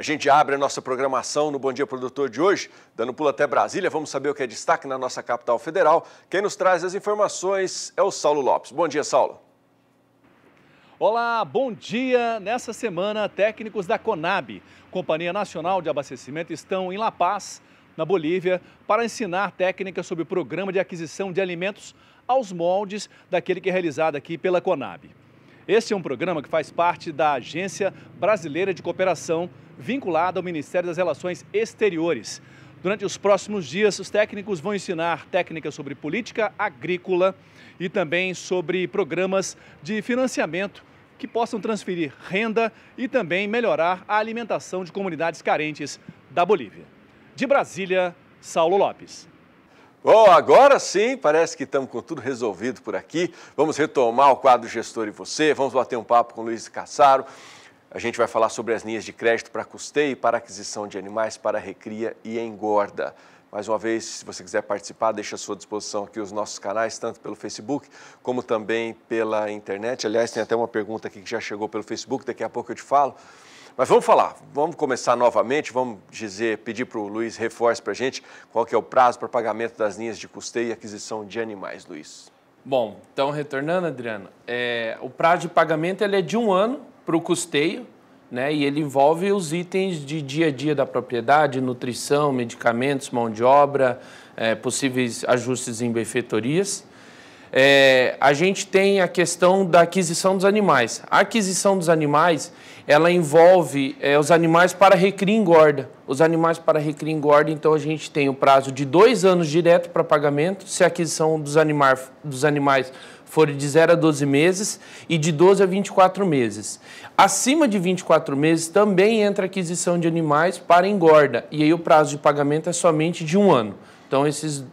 A gente abre a nossa programação no Bom Dia Produtor de hoje, dando pulo até Brasília, vamos saber o que é destaque na nossa capital federal. Quem nos traz as informações é o Saulo Lopes. Bom dia, Saulo. Olá, bom dia. Nessa semana, técnicos da Conab, Companhia Nacional de Abastecimento, estão em La Paz, na Bolívia, para ensinar técnicas sobre o programa de aquisição de alimentos aos moldes daquele que é realizado aqui pela Conab. Este é um programa que faz parte da Agência Brasileira de Cooperação, vinculada ao Ministério das Relações Exteriores. Durante os próximos dias, os técnicos vão ensinar técnicas sobre política agrícola e também sobre programas de financiamento que possam transferir renda e também melhorar a alimentação de comunidades carentes da Bolívia. De Brasília, Saulo Lopes. Bom, oh, agora sim, parece que estamos com tudo resolvido por aqui. Vamos retomar o quadro Gestor e Você, vamos bater um papo com o Luiz Cassaro. A gente vai falar sobre as linhas de crédito para custeio, para aquisição de animais, para recria e engorda. Mais uma vez, se você quiser participar, deixa à sua disposição aqui os nossos canais, tanto pelo Facebook como também pela internet. Aliás, tem até uma pergunta aqui que já chegou pelo Facebook, daqui a pouco eu te falo. Mas vamos falar, vamos começar novamente, vamos dizer, pedir para o Luiz reforce para a gente qual que é o prazo para pagamento das linhas de custeio e aquisição de animais, Luiz. Bom, então retornando, Adriano, é, o prazo de pagamento ele é de um ano para o custeio, né? E ele envolve os itens de dia a dia da propriedade, nutrição, medicamentos, mão de obra, é, possíveis ajustes em benfeitorias. É, a gente tem a questão da aquisição dos animais. A aquisição dos animais, ela envolve é, os animais para recria e engorda. Os animais para recria e engorda, então a gente tem o prazo de dois anos direto para pagamento, se a aquisição dos, anima dos animais for de 0 a 12 meses e de 12 a 24 meses. Acima de 24 meses também entra aquisição de animais para engorda, e aí o prazo de pagamento é somente de um ano. Então, esses,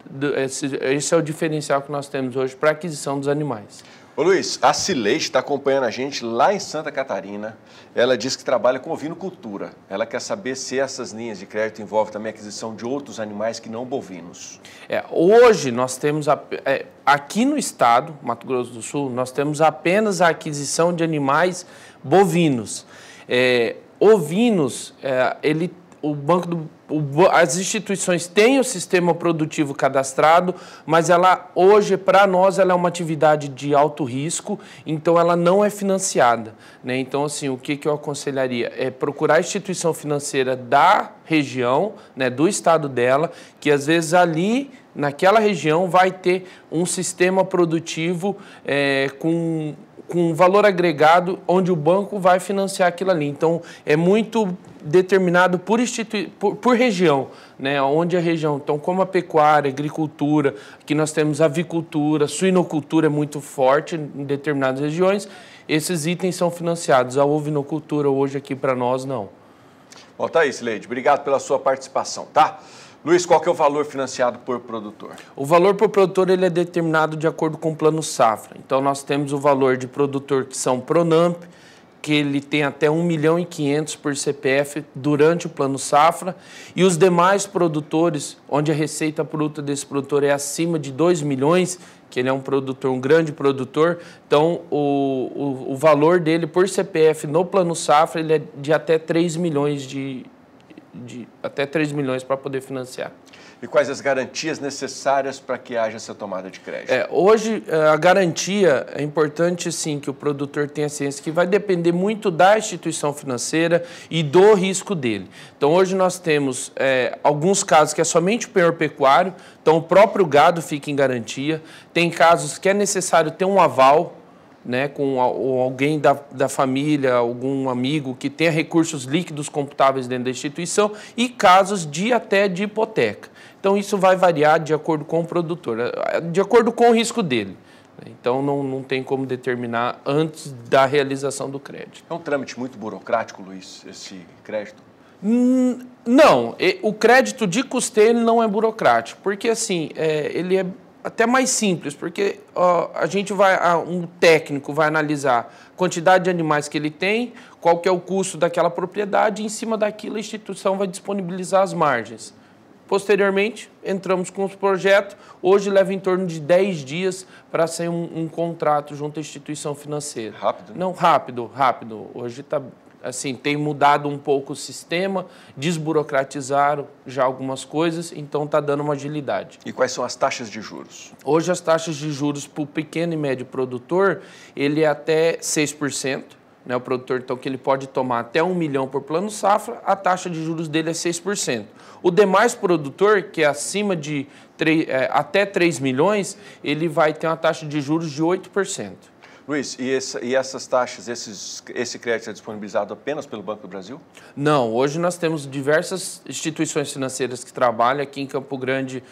esse, esse é o diferencial que nós temos hoje para aquisição dos animais. Ô Luiz, a Cileide está acompanhando a gente lá em Santa Catarina. Ela diz que trabalha com ovinocultura. Ela quer saber se essas linhas de crédito envolvem também a aquisição de outros animais que não bovinos. É, hoje nós temos, a, é, aqui no estado, Mato Grosso do Sul, nós temos apenas a aquisição de animais bovinos. É, ovinos, é, ele o banco do, o, as instituições têm o sistema produtivo cadastrado, mas ela hoje para nós ela é uma atividade de alto risco, então ela não é financiada, né? Então assim, o que, que eu aconselharia é procurar a instituição financeira da região, né, do estado dela, que às vezes ali naquela região vai ter um sistema produtivo é, com com valor agregado onde o banco vai financiar aquilo ali. Então, é muito determinado por, institui por, por, região, né? onde a região. Então, como a pecuária, agricultura, aqui nós temos avicultura, suinocultura é muito forte em determinadas regiões, esses itens são financiados. A ovinocultura hoje aqui para nós, não. Bom, tá isso, Leide. Obrigado pela sua participação, tá? Luiz, qual que é o valor financiado por produtor? O valor por produtor ele é determinado de acordo com o plano safra. Então nós temos o valor de produtor que são Pronamp, que ele tem até 1 milhão e 500 por CPF durante o plano safra, e os demais produtores, onde a receita bruta desse produtor é acima de 2 milhões, que ele é um produtor, um grande produtor, então o, o, o valor dele por CPF no plano safra ele é de até 3 milhões de, de até 3 milhões para poder financiar. E quais as garantias necessárias para que haja essa tomada de crédito? É, hoje, eh, a garantia é importante, sim, que o produtor tenha ciência, que vai depender muito da instituição financeira e do risco dele. Então, hoje nós temos é, alguns casos que é somente o penhor pecuário, então o próprio gado fica em garantia. Tem casos que é necessário ter um aval, né, com alguém da, da família, algum amigo que tenha recursos líquidos computáveis dentro da instituição e casos de até de hipoteca. Então, isso vai variar de acordo com o produtor, de acordo com o risco dele. Então, não, não tem como determinar antes da realização do crédito. É um trâmite muito burocrático, Luiz, esse crédito? Hum, não, o crédito de custeio não é burocrático, porque assim, é, ele é até mais simples, porque ó, a gente vai, um técnico vai analisar a quantidade de animais que ele tem, qual que é o custo daquela propriedade, e em cima daquilo a instituição vai disponibilizar as margens. Posteriormente, entramos com os projetos. Hoje leva em torno de 10 dias para ser um, um, contrato junto à instituição financeira. Rápido? Né? Não, rápido, rápido. Hoje está assim, tem mudado um pouco o sistema, desburocratizaram já algumas coisas, então está dando uma agilidade. E quais são as taxas de juros? Hoje as taxas de juros para o pequeno e médio produtor, ele é até 6%. Né, o produtor então que ele pode tomar até um milhão por plano safra, a taxa de juros dele é 6%. O demais produtor, que é acima de 3, é, até 3 milhões, ele vai ter uma taxa de juros de 8%. Luiz, e, e essas taxas, esses, esse crédito é disponibilizado apenas pelo Banco do Brasil? Não, hoje nós temos diversas instituições financeiras que trabalham aqui em Campo Grande, está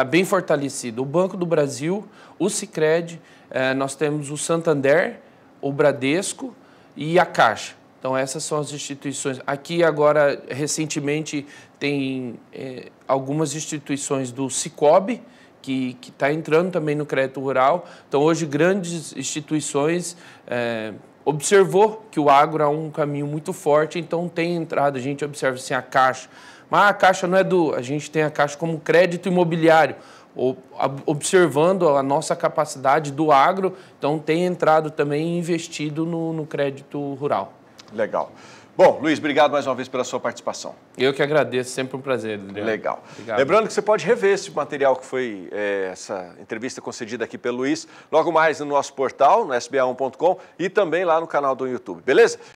eh, é, bem fortalecido. O Banco do Brasil, o Cicred, é, eh, nós temos o Santander, o Bradesco e a Caixa. Então, essas são as instituições. Aqui, agora, recentemente, tem é, algumas instituições do Cicobi, que está entrando também no crédito rural. Então, hoje, grandes instituições é, observou que o agro é um caminho muito forte, então tem entrado, a gente observa assim, a Caixa. Mas a Caixa não é do... A gente tem a Caixa como crédito imobiliário observando a nossa capacidade do agro, então tem entrado também investido no, no crédito rural. Legal. Bom, Luiz, obrigado mais uma vez pela sua participação. Eu que agradeço, sempre um prazer. Adriano. Legal. Obrigado. Lembrando que você pode rever esse material que foi é, essa entrevista concedida aqui pelo Luiz, logo mais no nosso portal, no sba1.com e também lá no canal do YouTube, beleza?